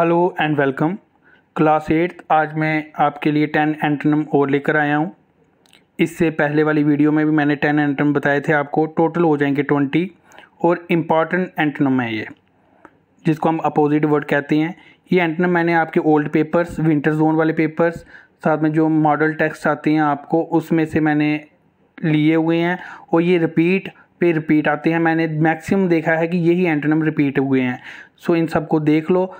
hello and welcome class eighth आज मैं आपके लिए टेन एंटनम और लेकर आया हूँ इससे पहले वाली वीडियो में भी मैंने टेन एंटनम बताए थे आपको टोटल हो जाएंगे ट्वेंटी और इम्पॉर्टेंट एंटनम है ये जिसको हम अपोजिट वर्ड कहते हैं ये एंटनम मैंने आपके ओल्ड पेपर्स विंटर जोन वाले पेपर्स साथ में जो मॉडल टेक्स्ट आते हैं आपको उसमें से मैंने लिए हुए हैं और ये रिपीट पे रिपीट आते हैं मैंने मैक्सिमम देखा है कि यही एंटनम रिपीट हुए हैं सो इन सबको देख लो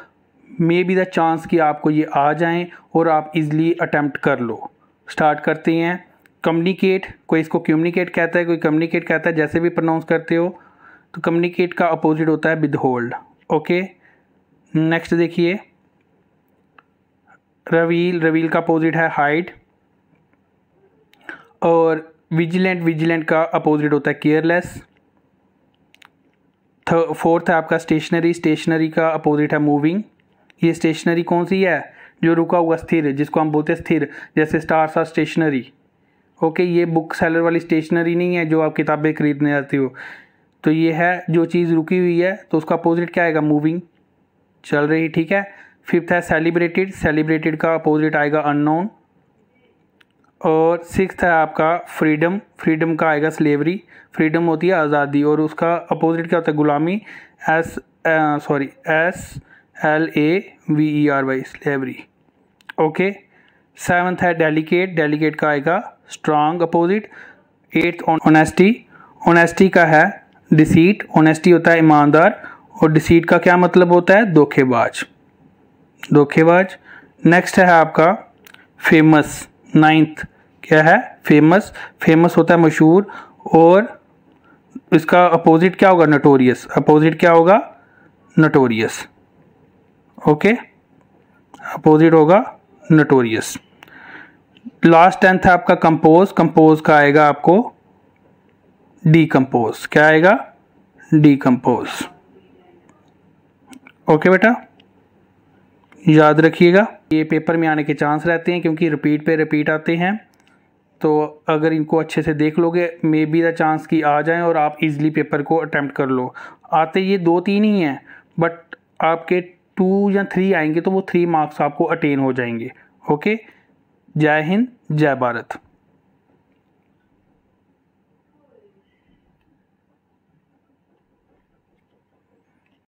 मे बी द चांस कि आपको ये आ जाएं और आप इजली अटैम्प्ट कर लो स्टार्ट करते हैं कम्युनिकेट कोई इसको कम्युनिकेट कहता है कोई कम्युनिकेट कहता है जैसे भी प्रोनाउंस करते हो तो कम्युनिकेट का अपोजिट होता है विद होल्ड ओके नेक्स्ट देखिए रवील रवील का अपोजिट है हाइड और विजिलेंट विजिलेंट का अपोजिट होता है केयरलेस फोर्थ है आपका स्टेशनरी स्टेशनरी का अपोजिट है मूविंग ये स्टेशनरी कौन सी है जो रुका हुआ स्थिर जिसको हम बोलते हैं स्थिर जैसे स्टार्स आर स्टेशनरी ओके ये बुक सेलर वाली स्टेशनरी नहीं है जो आप किताबें खरीदने जाते हो तो ये है जो चीज़ रुकी हुई है तो उसका अपोजिट क्या आएगा मूविंग चल रही ठीक है फिफ्थ है सेलिब्रेटेड सेलिब्रेटेड का अपोजिट आएगा अननोन और सिक्स है आपका फ्रीडम फ्रीडम का आएगा स्लेवरी फ्रीडम होती है आज़ादी और उसका अपोजिट क्या होता है गुलामी S sorry S L A V E R Y slavery okay seventh है डेलीकेट डेलीकेट का आएगा strong opposite eighth honesty honesty का है डिसीट ऑनेस्टी होता है ईमानदार और डिसीट का क्या मतलब होता है धोखेबाज धोखेबाज नेक्स्ट है आपका फेमस नाइन्थ क्या है फेमस फेमस होता है मशहूर और इसका अपोजिट क्या होगा नटोरियस अपोजिट क्या होगा नटोरियस ओके अपोजिट होगा नटोरियस लास्ट टेंथ है आपका कंपोज कंपोज का आएगा आपको डीकम्पोज क्या आएगा डीकम्पोज ओके बेटा याद रखिएगा ये पेपर में आने के चांस रहते हैं क्योंकि रिपीट पे रिपीट आते हैं तो अगर इनको अच्छे से देख लोगे मे बी द चांस कि आ जाएं और आप इजली पेपर को अटैम्प्ट कर लो आते ये दो तीन ही हैं बट आपके टू या थ्री आएंगे तो वो थ्री मार्क्स आपको अटेन हो जाएंगे ओके जय हिंद जय भारत